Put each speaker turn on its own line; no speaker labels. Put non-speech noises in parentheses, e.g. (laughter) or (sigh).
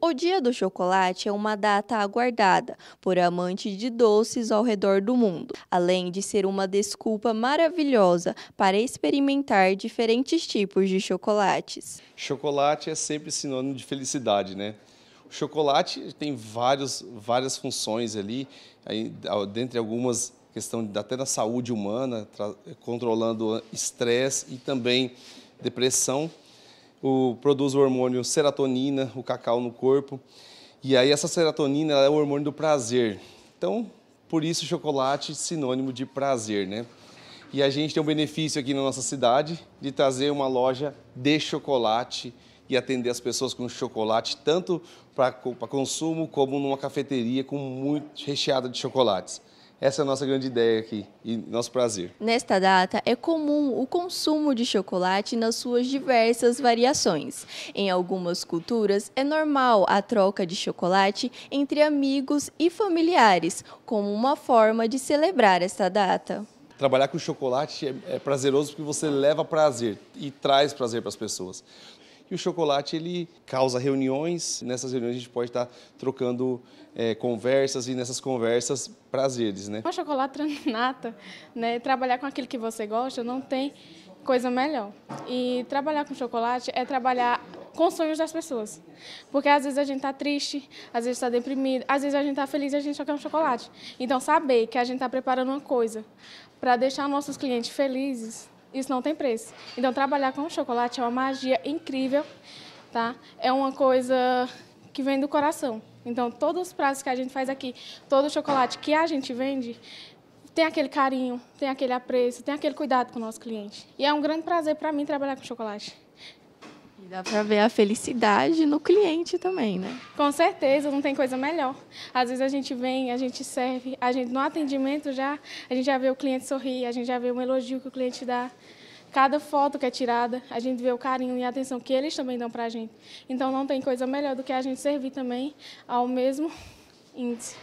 O Dia do Chocolate é uma data aguardada por amantes de doces ao redor do mundo, além de ser uma desculpa maravilhosa para experimentar diferentes tipos de chocolates.
Chocolate é sempre sinônimo de felicidade, né? O chocolate tem vários, várias funções ali, aí, dentre algumas questão até da saúde humana, controlando estresse e também depressão o, produz o hormônio serotonina, o cacau no corpo. E aí essa serotonina é o hormônio do prazer. Então, por isso chocolate sinônimo de prazer, né? E a gente tem um benefício aqui na nossa cidade de trazer uma loja de chocolate e atender as pessoas com chocolate, tanto para consumo como numa cafeteria com muito recheada de chocolates. Essa é a nossa grande ideia aqui e nosso prazer.
Nesta data, é comum o consumo de chocolate nas suas diversas variações. Em algumas culturas, é normal a troca de chocolate entre amigos e familiares, como uma forma de celebrar esta data.
Trabalhar com chocolate é, é prazeroso porque você leva prazer e traz prazer para as pessoas. E o chocolate ele causa reuniões. Nessas reuniões a gente pode estar trocando é, conversas e nessas conversas prazeres, né?
O chocolate nata, (laughs) né? Trabalhar com aquilo que você gosta não tem coisa melhor. E trabalhar com chocolate é trabalhar com sonhos das pessoas. Porque às vezes a gente está triste, às vezes está deprimido, às vezes a gente está feliz e a gente só quer um chocolate. Então, saber que a gente está preparando uma coisa para deixar nossos clientes felizes isso não tem preço. Então, trabalhar com chocolate é uma magia incrível, tá? É uma coisa que vem do coração. Então, todos os pratos que a gente faz aqui, todo o chocolate que a gente vende, tem aquele carinho, tem aquele apreço, tem aquele cuidado com o nosso cliente. E é um grande prazer para mim trabalhar com chocolate. E dá
para ver a felicidade no cliente também,
né? Com certeza, não tem coisa melhor. Às vezes a gente vem, a gente serve, a gente no atendimento já, a gente já vê o cliente sorrir, a gente já vê um elogio que o cliente dá. Cada foto que é tirada, a gente vê o carinho e a atenção que eles também dão para a gente. Então não tem coisa melhor do que a gente servir também ao mesmo índice.